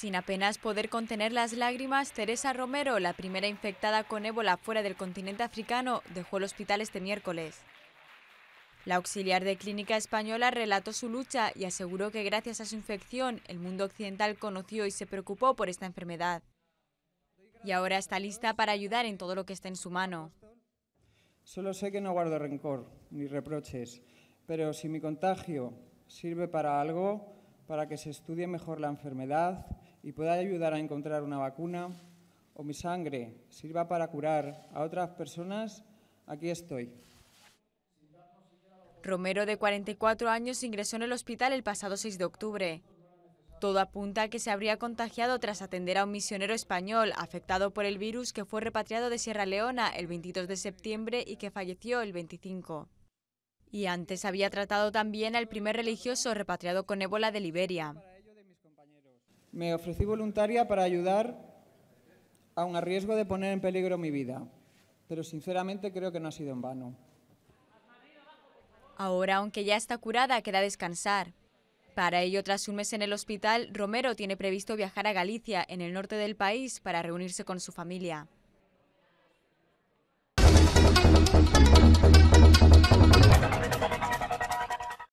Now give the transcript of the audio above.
Sin apenas poder contener las lágrimas, Teresa Romero, la primera infectada con ébola fuera del continente africano, dejó el hospital este miércoles. La auxiliar de Clínica Española relató su lucha y aseguró que gracias a su infección el mundo occidental conoció y se preocupó por esta enfermedad. Y ahora está lista para ayudar en todo lo que está en su mano. Solo sé que no guardo rencor ni reproches, pero si mi contagio sirve para algo, para que se estudie mejor la enfermedad, y pueda ayudar a encontrar una vacuna o mi sangre sirva para curar a otras personas, aquí estoy. Romero, de 44 años, ingresó en el hospital el pasado 6 de octubre. Todo apunta a que se habría contagiado tras atender a un misionero español afectado por el virus que fue repatriado de Sierra Leona el 22 de septiembre y que falleció el 25. Y antes había tratado también al primer religioso repatriado con ébola de Liberia. Me ofrecí voluntaria para ayudar, a un riesgo de poner en peligro mi vida, pero sinceramente creo que no ha sido en vano. Ahora, aunque ya está curada, queda descansar. Para ello, tras un mes en el hospital, Romero tiene previsto viajar a Galicia, en el norte del país, para reunirse con su familia.